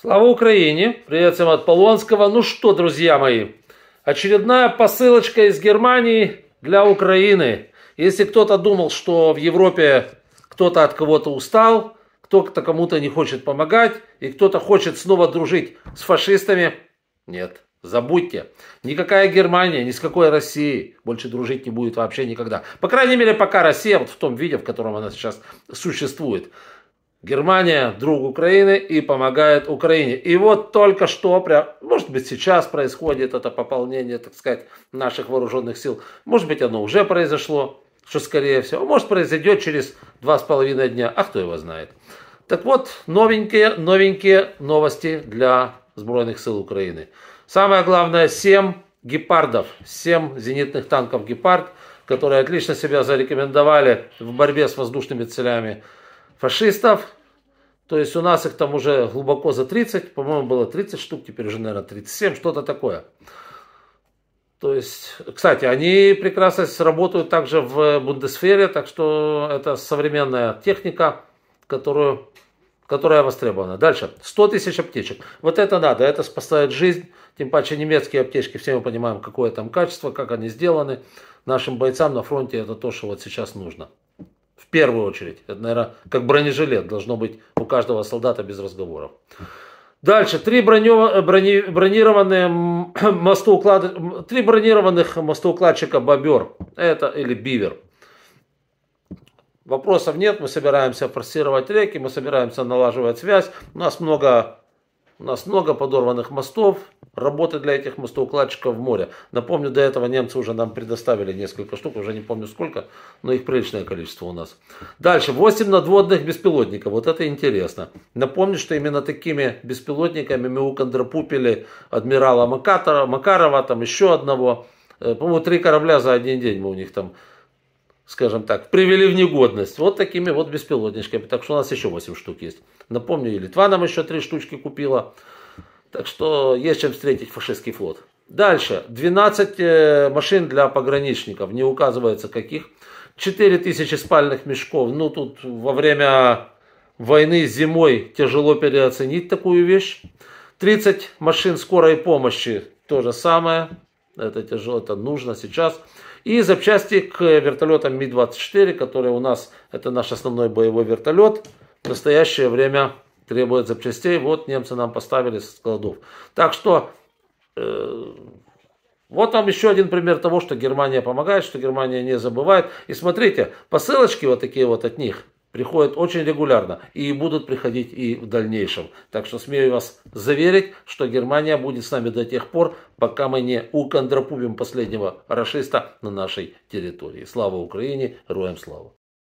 Слава Украине! Привет всем от Полонского. Ну что, друзья мои, очередная посылочка из Германии для Украины. Если кто-то думал, что в Европе кто-то от кого-то устал, кто-то кому-то не хочет помогать, и кто-то хочет снова дружить с фашистами, нет, забудьте. Никакая Германия, ни с какой Россией больше дружить не будет вообще никогда. По крайней мере, пока Россия вот в том виде, в котором она сейчас существует. Германия друг Украины и помогает Украине. И вот только что, прям, может быть, сейчас происходит это пополнение, так сказать, наших вооруженных сил. Может быть, оно уже произошло, что скорее всего. Может, произойдет через два с половиной дня, а кто его знает. Так вот, новенькие, новенькие новости для Сбройных сил Украины. Самое главное, 7 гепардов, 7 зенитных танков «Гепард», которые отлично себя зарекомендовали в борьбе с воздушными целями фашистов. То есть у нас их там уже глубоко за 30, по-моему, было 30 штук, теперь уже, наверное, 37, что-то такое. То есть, кстати, они прекрасно работают также в бундесфере, так что это современная техника, которую, которая востребована. Дальше, 100 тысяч аптечек. Вот это надо, это спасает жизнь. Тем паче немецкие аптечки, все мы понимаем, какое там качество, как они сделаны. Нашим бойцам на фронте это то, что вот сейчас нужно первую очередь. Это, наверное, как бронежилет должно быть у каждого солдата без разговоров. Дальше. Три, бронё, брони, бронированные мостоуклад, три бронированных мостоукладчика «Бобер» это, или «Бивер». Вопросов нет, мы собираемся форсировать реки, мы собираемся налаживать связь. У нас много у нас много подорванных мостов, работы для этих мостоукладчиков в море. Напомню, до этого немцы уже нам предоставили несколько штук, уже не помню сколько, но их приличное количество у нас. Дальше, 8 надводных беспилотников, вот это интересно. Напомню, что именно такими беспилотниками мы укондрапупили адмирала Макатора, Макарова, там еще одного. Э, по-моему, три корабля за один день мы у них там скажем так, привели в негодность. Вот такими вот беспилотничками. Так что у нас еще 8 штук есть. Напомню, и Литва нам еще три штучки купила. Так что есть чем встретить фашистский флот. Дальше. 12 э, машин для пограничников. Не указывается каких. 4 тысячи спальных мешков. Ну, тут во время войны зимой тяжело переоценить такую вещь. 30 машин скорой помощи. То же самое. Это тяжело, это нужно сейчас. И запчасти к вертолетам Ми-24, которые у нас, это наш основной боевой вертолет в настоящее время требует запчастей. Вот немцы нам поставили складов. Так что э, вот вам еще один пример того, что Германия помогает, что Германия не забывает. И смотрите, посылочки вот такие вот от них приходят очень регулярно и будут приходить и в дальнейшем. Так что смею вас заверить, что Германия будет с нами до тех пор, пока мы не укондропубим последнего расиста на нашей территории. Слава Украине, роем славу!